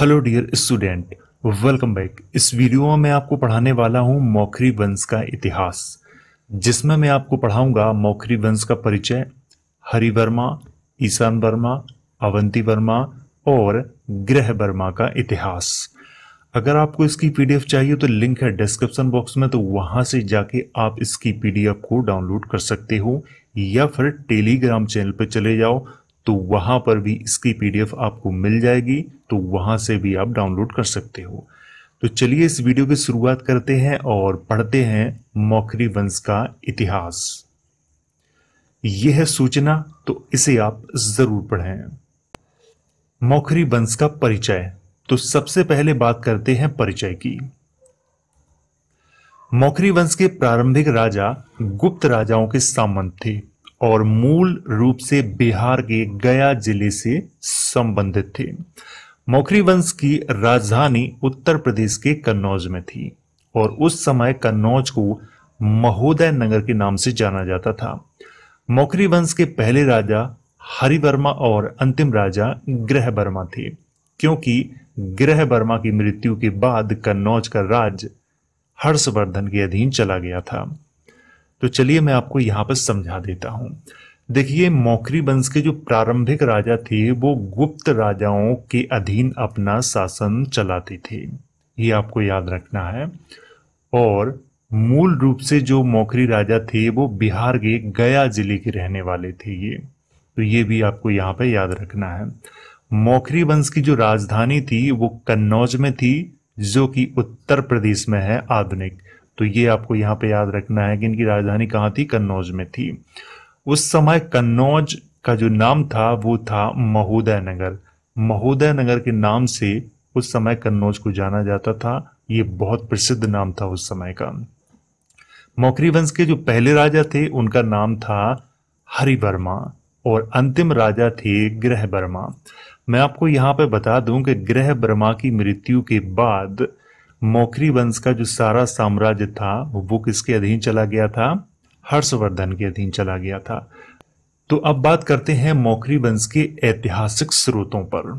hello dear student welcome back इस video में मैं आपको पढ़ाने वाला हूं मौखरी वंश का इतिहास जिसमें मैं आपको पढ़ाऊंगा मौखरी वंश का परिचय हरि वर्मा ईशान वर्मा अवंती वर्मा और ग्रह वर्मा का इतिहास अगर आपको इसकी पीडीएफ चाहिए तो लिंक है डिस्क्रिप्शन बॉक्स में तो वहां से जाके आप इसकी पीडीएफ को डाउनलोड कर सकते हो या फिर टेलीग्राम चैनल पर चले जाओ तो वहाँ पर भी इसकी पीडीएफ आपको मिल जाएगी तो वहाँ से भी आप डाउनलोड कर सकते हो तो चलिए इस वीडियो की शुरुआत करते हैं और पढ़ते हैं मौखरी वंश का इतिहास यह है सूचना तो इसे आप जरूर पढ़ें मौखरी वंश का परिचय तो सबसे पहले बात करते हैं परिचय की मौखरी वंश के प्रारंभिक राजा गुप्त राजाओं के सामंत थे और मूल रूप से बिहार के गया जिले से संबंधित थे मौखरी वंश की राजधानी उत्तर प्रदेश के कन्नौज में थी और उस समय कन्नौज को महोदय नगर के नाम से जाना जाता था मौखरी वंश के पहले राजा हरिवर्मा और अंतिम राजा ग्रह वर्मा थे क्योंकि ग्रह वर्मा की मृत्यु के बाद कन्नौज का राज हर्षवर्धन के अधीन चला गया था तो चलिए मैं आपको यहाँ पर समझा देता हूं देखिए मौखरी वंश के जो प्रारंभिक राजा थे वो गुप्त राजाओं के अधीन अपना शासन चलाते थे ये आपको याद रखना है और मूल रूप से जो मौखरी राजा थे वो बिहार के गया जिले के रहने वाले थे ये तो ये भी आपको यहाँ पे याद रखना है मौखरी वंश की जो राजधानी थी वो कन्नौज में थी जो कि उत्तर प्रदेश में है आधुनिक तो ये आपको यहाँ पे याद रखना है कि इनकी राजधानी कहाँ थी कन्नौज में थी उस समय कन्नौज का जो नाम था वो था महोदय नगर महोदय नगर के नाम से उस समय कन्नौज को जाना जाता था ये बहुत प्रसिद्ध नाम था उस समय का मौकरी वंश के जो पहले राजा थे उनका नाम था हरिवर्मा और अंतिम राजा थे ग्रह वर्मा मैं आपको यहाँ पे बता दूं कि ग्रह वर्मा की मृत्यु के बाद मोखरी वंश का जो सारा साम्राज्य था वो किसके अधीन चला गया था हर्षवर्धन के अधीन चला गया था तो अब बात करते हैं मोखरी वंश के ऐतिहासिक स्रोतों पर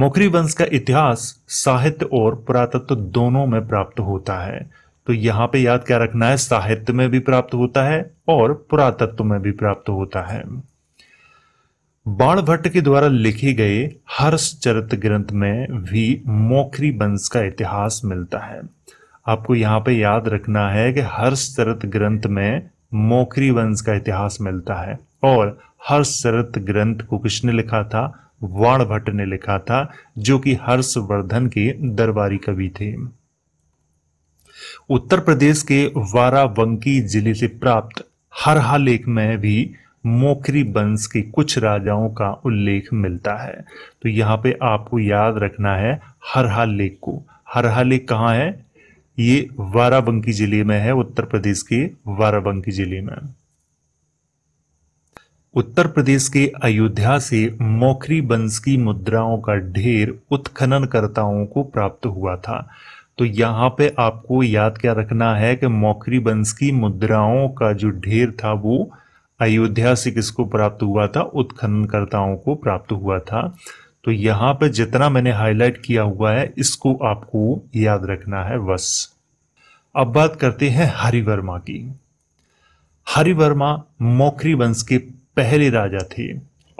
मोखरी वंश का इतिहास साहित्य और पुरातत्व दोनों में प्राप्त होता है तो यहां पे याद क्या रखना है साहित्य में भी प्राप्त होता है और पुरातत्व में भी प्राप्त होता है बाण भट्ट के द्वारा लिखे गए हर्षचरित ग्रंथ में भी मोखरी वंश का इतिहास मिलता है आपको यहाँ पे याद रखना है कि हर्षचरित ग्रंथ में मोखरी वंश का इतिहास मिलता है और हर्षचरित ग्रंथ को किसने लिखा था वाण भट्ट ने लिखा था जो कि हर्षवर्धन के दरबारी कवि थे उत्तर प्रदेश के वारावंकी जिले से प्राप्त हरहा लेख में भी मोखरी वंश के कुछ राजाओं का उल्लेख मिलता है तो यहाँ पे आपको याद रखना है हरहा लेक को हरहा लेक कहाँ है ये वाराबंकी जिले में है उत्तर प्रदेश के वाराबंकी जिले में उत्तर प्रदेश के अयोध्या से मोखरी वंश की मुद्राओं का ढेर उत्खननकर्ताओं को प्राप्त हुआ था तो यहाँ पे आपको याद क्या रखना है कि मौखरी वंश की मुद्राओं का जो ढेर था वो अयोध्या से किसको प्राप्त हुआ था उत्खननकर्ताओं को प्राप्त हुआ था तो यहां पर जितना मैंने हाईलाइट किया हुआ है इसको आपको याद रखना है बस अब बात करते हैं हरिवर्मा की हरिवर्मा मौखरी वंश के पहले राजा थे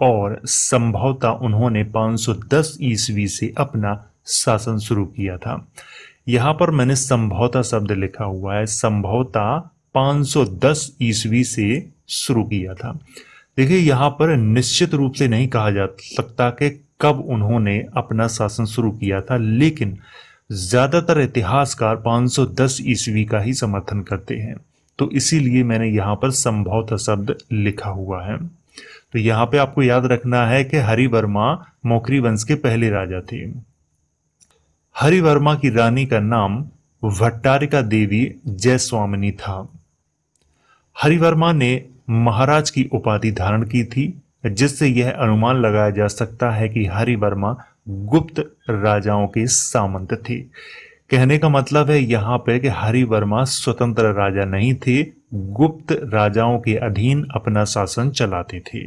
और संभवतः उन्होंने 510 ईसवी से अपना शासन शुरू किया था यहां पर मैंने संभवता शब्द लिखा हुआ है संभवता 510 ईसवी से शुरू किया था देखिए यहाँ पर निश्चित रूप से नहीं कहा जा सकता कि कब उन्होंने अपना शासन शुरू किया था लेकिन ज़्यादातर इतिहासकार 510 ईस्वी का ही समर्थन करते हैं तो इसीलिए मैंने यहाँ पर संभवतः शब्द लिखा हुआ है तो यहाँ पे आपको याद रखना है कि हरिवर्मा मोकरी वंश के पहले राजा थे हरिवर्मा की रानी का नाम भट्टारिका देवी जयस्वामिनी था हरिवर्मा ने महाराज की उपाधि धारण की थी जिससे यह अनुमान लगाया जा सकता है कि हरिवर्मा गुप्त राजाओं के सामंत थे कहने का मतलब है यहाँ पे कि हरिवर्मा स्वतंत्र राजा नहीं थे गुप्त राजाओं के अधीन अपना शासन चलाते थे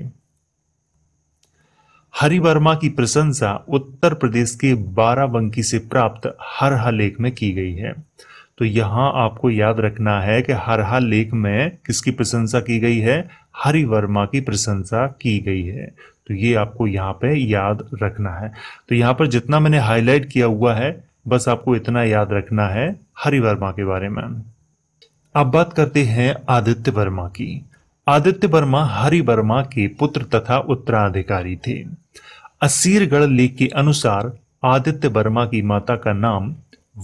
हरिवर्मा की प्रशंसा उत्तर प्रदेश के बाराबंकी से प्राप्त हर हलेख में की गई है तो यहां आपको याद रखना है कि हर हर लेख में किसकी प्रशंसा की गई है हरि वर्मा की प्रशंसा की गई है तो ये आपको यहाँ पे याद रखना है तो यहाँ पर जितना मैंने हाईलाइट किया हुआ है बस आपको इतना याद रखना है हरि वर्मा के बारे में अब बात करते हैं आदित्य वर्मा की आदित्य वर्मा हरि वर्मा के पुत्र तथा उत्तराधिकारी थे असीरगढ़ लेख के अनुसार आदित्य वर्मा की माता का नाम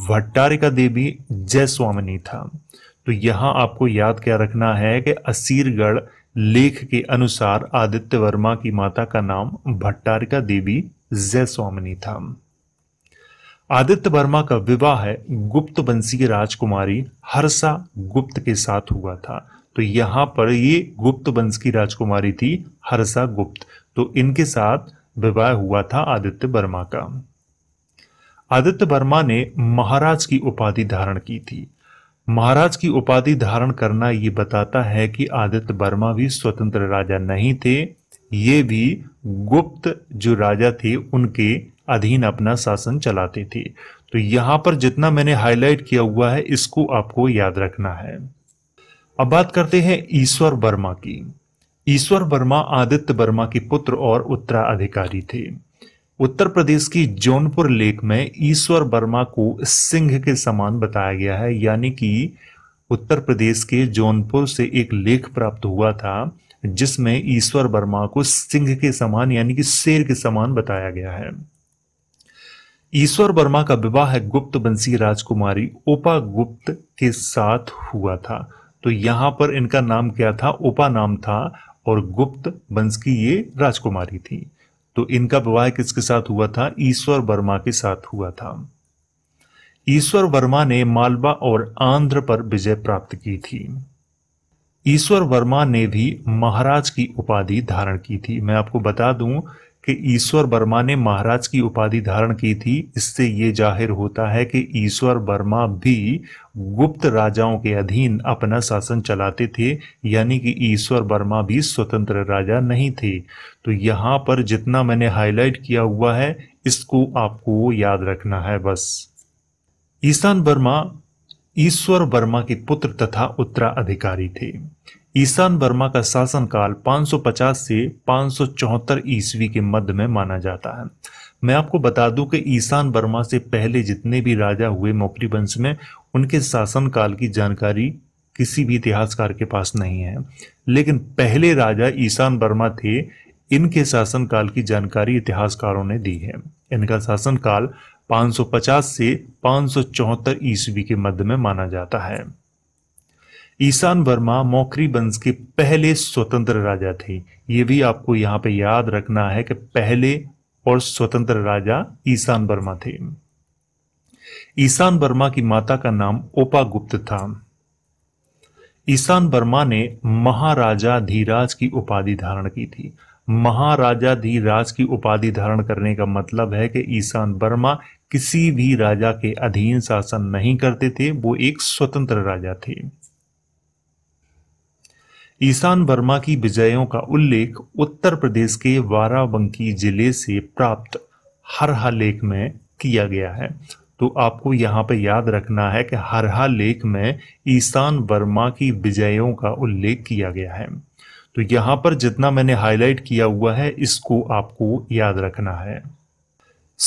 भट्टारिका देवी जय स्वामिनी था तो यहां आपको याद क्या रखना है कि असीरगढ़ लेख के अनुसार आदित्य वर्मा की माता का नाम भट्टारिका देवी जय स्वामिनी था आदित्य वर्मा का विवाह गुप्त वंशी राजकुमारी हर्षा गुप्त के साथ हुआ था तो यहां पर ये गुप्त वंश की राजकुमारी थी हर्षा गुप्त तो इनके साथ विवाह हुआ था आदित्य वर्मा का आदित्य वर्मा ने महाराज की उपाधि धारण की थी महाराज की उपाधि धारण करना ये बताता है कि आदित्य वर्मा भी स्वतंत्र राजा नहीं थे ये भी गुप्त जो राजा थे उनके अधीन अपना शासन चलाते थे तो यहां पर जितना मैंने हाईलाइट किया हुआ है इसको आपको याद रखना है अब बात करते हैं ईश्वर वर्मा की ईश्वर वर्मा आदित्य वर्मा के पुत्र और उत्तराधिकारी थे उत्तर प्रदेश की जौनपुर लेक में ईश्वर वर्मा को सिंह के समान बताया गया है यानी कि उत्तर प्रदेश के जौनपुर से एक लेख प्राप्त हुआ था जिसमें ईश्वर वर्मा को सिंह के समान यानी कि शेर के समान बताया गया है ईश्वर वर्मा का विवाह है गुप्त बंसी राजकुमारी ओपा गुप्त के साथ हुआ था तो यहां पर इनका नाम क्या था ओपा नाम था और गुप्त वंश की ये राजकुमारी थी तो इनका विवाह किसके साथ हुआ था ईश्वर वर्मा के साथ हुआ था ईश्वर वर्मा ने मालवा और आंध्र पर विजय प्राप्त की थी ईश्वर वर्मा ने भी महाराज की उपाधि धारण की थी मैं आपको बता दूं कि ईश्वर वर्मा ने महाराज की उपाधि धारण की थी इससे ये जाहिर होता है कि ईश्वर वर्मा भी गुप्त राजाओं के अधीन अपना शासन चलाते थे यानी कि ईश्वर वर्मा भी स्वतंत्र राजा नहीं थे तो यहाँ पर जितना मैंने हाईलाइट किया हुआ है इसको आपको याद रखना है बस ईशान वर्मा ईश्वर वर्मा के पुत्र तथा उत्तराधिकारी थे ईशान वर्मा का शासनकाल 550 से 574 ईस्वी के मध्य में माना जाता है मैं आपको बता दूं कि ईशान वर्मा से पहले जितने भी राजा हुए मौकरी वंश में उनके शासनकाल की जानकारी किसी भी इतिहासकार के पास नहीं है लेकिन पहले राजा ईशान वर्मा थे इनके शासनकाल की जानकारी इतिहासकारों ने दी है इनका शासनकाल 550 से 574 ईस्वी के मध्य में माना जाता है ईशान वर्मा मौकरी वंश के पहले स्वतंत्र राजा थे ये भी आपको यहाँ पे याद रखना है कि पहले और स्वतंत्र राजा ईशान वर्मा थे ईशान वर्मा की माता का नाम ओपा गुप्त था ईशान वर्मा ने महाराजा धीराज की उपाधि धारण की थी महाराजा धीराज की उपाधि धारण करने का मतलब है कि ईशान वर्मा किसी भी राजा के अधीन शासन नहीं करते थे वो एक स्वतंत्र राजा थे ईशान वर्मा की विजयों का उल्लेख उत्तर प्रदेश के वाराबंकी जिले से प्राप्त हरहा लेख में किया गया है तो आपको यहाँ पे याद रखना है कि हरहा लेख में ईशान वर्मा की विजयों का उल्लेख किया गया है तो यहाँ पर जितना मैंने हाईलाइट किया हुआ है इसको आपको याद रखना है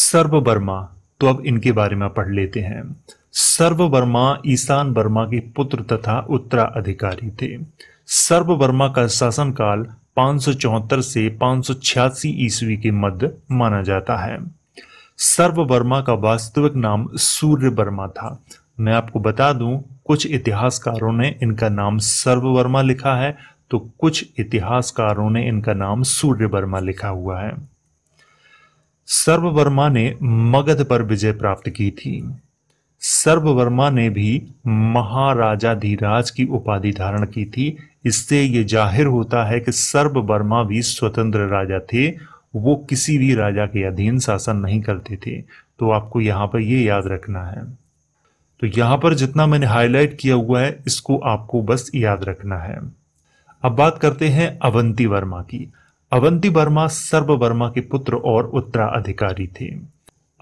सर्व वर्मा तो अब इनके बारे में पढ़ लेते हैं सर्व वर्मा ईशान वर्मा के पुत्र तथा उत्तराधिकारी थे सर्व वर्मा का शासनकाल पांच से पांच ईस्वी के मध्य माना जाता है सर्व वर्मा का वास्तविक नाम सूर्य वर्मा था मैं आपको बता दूं कुछ इतिहासकारों ने इनका नाम सर्व वर्मा लिखा है तो कुछ इतिहासकारों ने इनका नाम सूर्य वर्मा लिखा हुआ है सर्व वर्मा ने मगध पर विजय प्राप्त की थी सर्ववर्मा ने भी महाराजा धीराज की उपाधि धारण की थी इससे ये जाहिर होता है कि सर्ववर्मा भी स्वतंत्र राजा थे वो किसी भी राजा के अधीन शासन नहीं करते थे तो आपको यहाँ पर ये याद रखना है तो यहाँ पर जितना मैंने हाईलाइट किया हुआ है इसको आपको बस याद रखना है अब बात करते हैं अवंती वर्मा की अवंती वर्मा सर्व वर्मा के पुत्र और उत्तराधिकारी थे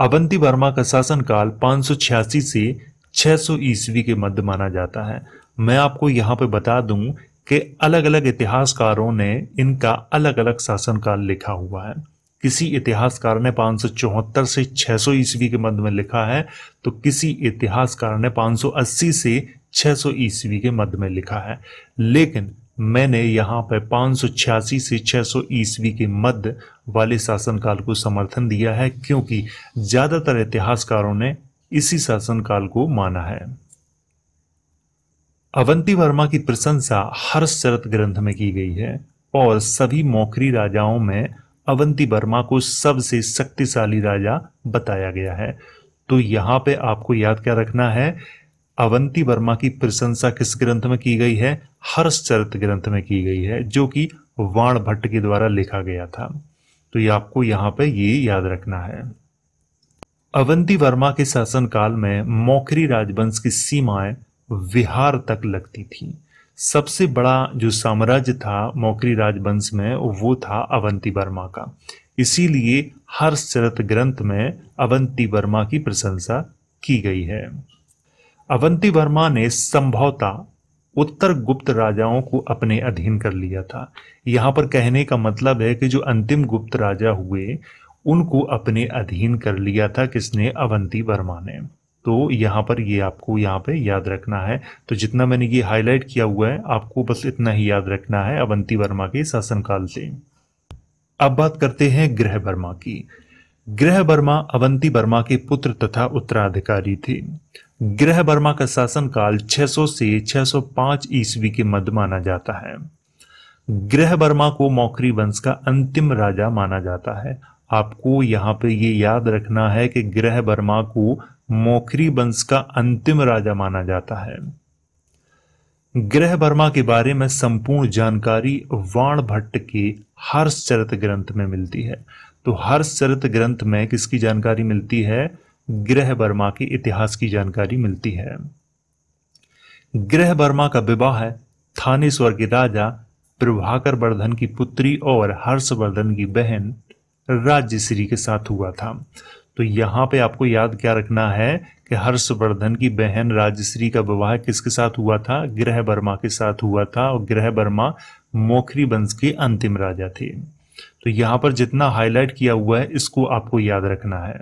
अवंती वर्मा का शासनकाल पांच से 600 ईस्वी के मध्य माना जाता है मैं आपको यहाँ पे बता दूं कि अलग अलग इतिहासकारों ने इनका अलग अलग शासनकाल लिखा हुआ है किसी इतिहासकार ने पाँच से 600 ईस्वी के मध्य में लिखा है तो किसी इतिहासकार ने 580 से 600 ईस्वी के मध्य में लिखा है लेकिन मैंने यहाँ पर पाँच से सौ ईस्वी के मध्य वाले शासनकाल को समर्थन दिया है क्योंकि ज़्यादातर इतिहासकारों ने इसी शासनकाल को माना है अवंती वर्मा की प्रशंसा हर शरत ग्रंथ में की गई है और सभी मौखरी राजाओं में अवंती वर्मा को सबसे शक्तिशाली राजा बताया गया है तो यहाँ पे आपको याद क्या रखना है अवंती वर्मा की प्रशंसा किस ग्रंथ में की गई है हर्षचरित ग्रंथ में की गई है जो कि वाण भट्ट के द्वारा लिखा गया था तो ये आपको यहाँ पर ये याद रखना है अवंती वर्मा के शासनकाल में मौखरी राजवंश की सीमाएं विहार तक लगती थी सबसे बड़ा जो साम्राज्य था मौकरी राजवंश में वो था अवंती वर्मा का इसीलिए हर्षचरित ग्रंथ में अवंती वर्मा की प्रशंसा की गई है अवंती वर्मा ने संभवतः उत्तर गुप्त राजाओं को अपने अधीन कर लिया था यहाँ पर कहने का मतलब है कि जो अंतिम गुप्त राजा हुए उनको अपने अधीन कर लिया था किसने अवंती वर्मा ने तो यहाँ पर ये आपको यहाँ पे याद रखना है तो जितना मैंने ये हाईलाइट किया हुआ है आपको बस इतना ही याद रखना है अवंती वर्मा के शासनकाल से अब बात करते हैं ग्रह वर्मा की ग्रह वर्मा अवंती वर्मा के पुत्र तथा उत्तराधिकारी थे ग्रह वर्मा का शासनकाल 600 से 605 ईस्वी के मध्य माना जाता है ग्रह वर्मा को मौखरी वंश का अंतिम राजा माना जाता है आपको यहाँ पे ये याद रखना है कि ग्रह वर्मा को मौखरी वंश का अंतिम राजा माना जाता है ग्रह वर्मा के बारे में संपूर्ण जानकारी वाण भट्ट के हर्षचरित ग्रंथ में मिलती है तो हर्षचरित ग्रंथ में किसकी जानकारी मिलती है ग्रह वर्मा के इतिहास की जानकारी मिलती है ग्रह वर्मा का विवाह है थाने के राजा प्रभाकर वर्धन की पुत्री और हर्षवर्धन की बहन राज्यश्री के साथ हुआ था तो यहाँ पे आपको याद क्या रखना है कि हर्षवर्धन की बहन राजश्री का विवाह किसके साथ हुआ था ग्रह वर्मा के साथ हुआ था और ग्रह वर्मा मोखरी वंश के अंतिम राजा थे तो यहाँ पर जितना हाईलाइट किया हुआ है इसको आपको याद रखना है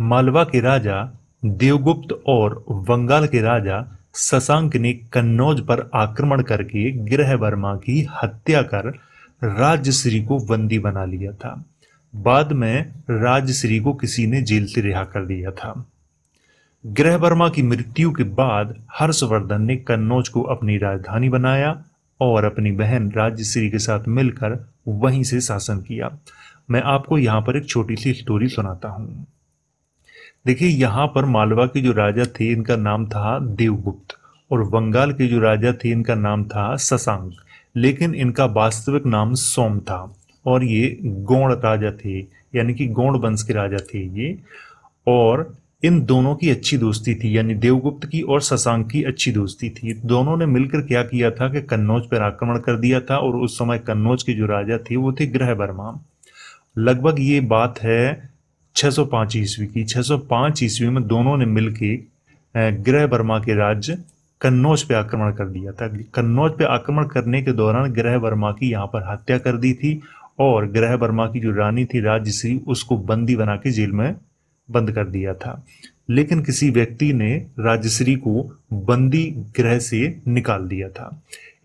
मालवा के राजा देवगुप्त और बंगाल के राजा शशांक ने कन्नौज पर आक्रमण करके वर्मा की हत्या कर राजश्री को बंदी बना लिया था बाद में राजश्री को किसी ने जेल से रिहा कर दिया था वर्मा की मृत्यु के बाद हर्षवर्धन ने कन्नौज को अपनी राजधानी बनाया और अपनी बहन राज्यश्री के साथ मिलकर वहीं से शासन किया मैं आपको यहाँ पर एक छोटी सी स्टोरी सुनाता हूँ देखिए यहाँ पर मालवा के जो राजा थे इनका नाम था देवगुप्त और बंगाल के जो राजा थे इनका नाम था ससांग लेकिन इनका वास्तविक नाम सोम था और ये गौण राजा थे यानी कि गौण वंश के राजा थे ये और इन दोनों की अच्छी दोस्ती थी यानी देवगुप्त की और ससांग की अच्छी दोस्ती थी दोनों ने मिलकर क्या किया था कि कन्नौज पर आक्रमण कर दिया था और उस समय कन्नौज के जो राजा थे वो थे ग्रह वर्मा लगभग ये बात है 605 ईस्वी की 605 ईस्वी में दोनों ने मिलकर ग्रह वर्मा के राज्य कन्नौज पे आक्रमण कर दिया था कन्नौज पे आक्रमण करने के दौरान ग्रह वर्मा की यहाँ पर हत्या कर दी थी और ग्रह वर्मा की जो रानी थी राजश्री उसको बंदी बना के जेल में बंद कर दिया था लेकिन किसी व्यक्ति ने राजश्री को बंदी ग्रह से निकाल दिया था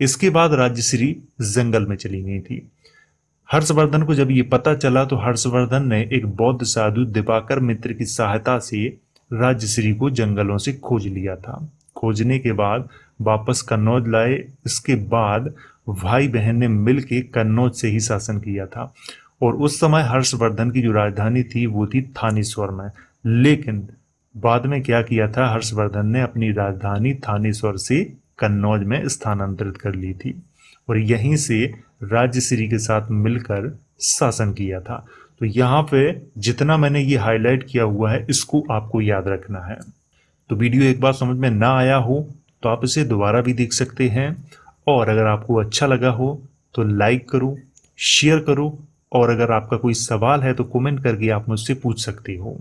इसके बाद राजश्री जंगल में चली गई थी हर्षवर्धन को जब ये पता चला तो हर्षवर्धन ने एक बौद्ध साधु दिपाकर मित्र की सहायता से राज्यश्री को जंगलों से खोज लिया था खोजने के बाद वापस कन्नौज लाए इसके बाद भाई बहन ने मिल के कन्नौज से ही शासन किया था और उस समय हर्षवर्धन की जो राजधानी थी वो थी थानेश्वर में लेकिन बाद में क्या किया था हर्षवर्धन ने अपनी राजधानी थानेश्वर से कन्नौज में स्थानांतरित कर ली थी और यहीं से राज्यश्री के साथ मिलकर शासन किया था तो यहाँ पे जितना मैंने ये हाईलाइट किया हुआ है इसको आपको याद रखना है तो वीडियो एक बार समझ में ना आया हो तो आप इसे दोबारा भी देख सकते हैं और अगर आपको अच्छा लगा हो तो लाइक करो शेयर करो और अगर आपका कोई सवाल है तो कमेंट करके आप मुझसे पूछ सकते हो